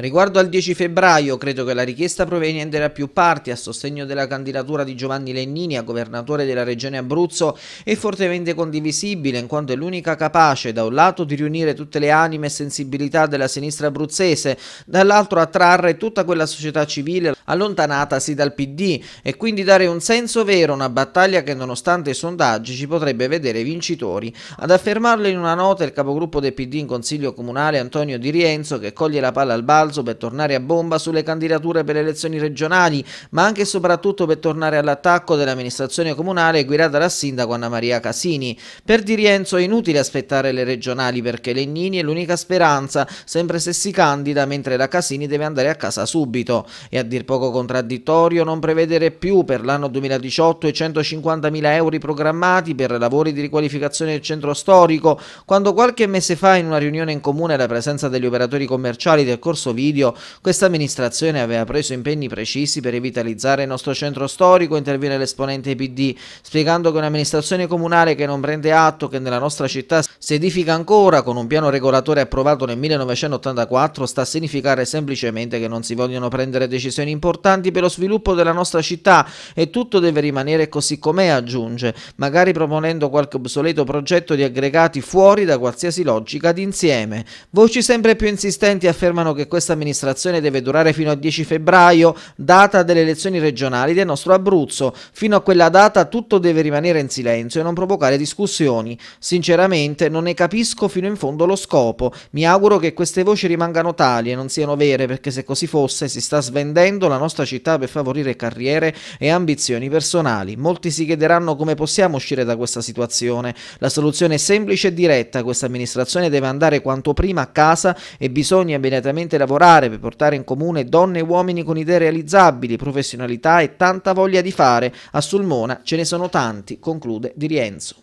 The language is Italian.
Riguardo al 10 febbraio, credo che la richiesta proveniente da più parti a sostegno della candidatura di Giovanni Lennini a governatore della regione Abruzzo è fortemente condivisibile in quanto è l'unica capace da un lato di riunire tutte le anime e sensibilità della sinistra abruzzese, dall'altro attrarre tutta quella società civile allontanatasi dal PD e quindi dare un senso vero a una battaglia che nonostante i sondaggi ci potrebbe vedere vincitori. Ad affermarlo in una nota il capogruppo del PD in Consiglio Comunale Antonio Di Rienzo che coglie la palla al balzo per tornare a bomba sulle candidature per le elezioni regionali, ma anche e soprattutto per tornare all'attacco dell'amministrazione comunale guidata dal sindaco Anna Maria Casini. Per Di Rienzo è inutile aspettare le regionali perché Legnini è l'unica speranza, sempre se si candida, mentre la Casini deve andare a casa subito. E a dir poco poco contraddittorio non prevedere più per l'anno 2018 i 150 mila euro programmati per lavori di riqualificazione del centro storico, quando qualche mese fa in una riunione in comune alla presenza degli operatori commerciali del corso video, questa amministrazione aveva preso impegni precisi per rivitalizzare il nostro centro storico, interviene l'esponente PD, spiegando che un'amministrazione comunale che non prende atto che nella nostra città si edifica ancora con un piano regolatore approvato nel 1984 sta a significare semplicemente che non si vogliono prendere decisioni importanti importanti per lo sviluppo della nostra città e tutto deve rimanere così com'è, aggiunge, magari proponendo qualche obsoleto progetto di aggregati fuori da qualsiasi logica d'insieme. Voci sempre più insistenti affermano che questa amministrazione deve durare fino al 10 febbraio, data delle elezioni regionali del nostro Abruzzo. Fino a quella data tutto deve rimanere in silenzio e non provocare discussioni. Sinceramente non ne capisco fino in fondo lo scopo. Mi auguro che queste voci rimangano tali e non siano vere perché se così fosse si sta svendendo la nostra città per favorire carriere e ambizioni personali. Molti si chiederanno come possiamo uscire da questa situazione. La soluzione è semplice e diretta, questa amministrazione deve andare quanto prima a casa e bisogna immediatamente lavorare per portare in comune donne e uomini con idee realizzabili, professionalità e tanta voglia di fare. A Sulmona ce ne sono tanti, conclude Di Rienzo.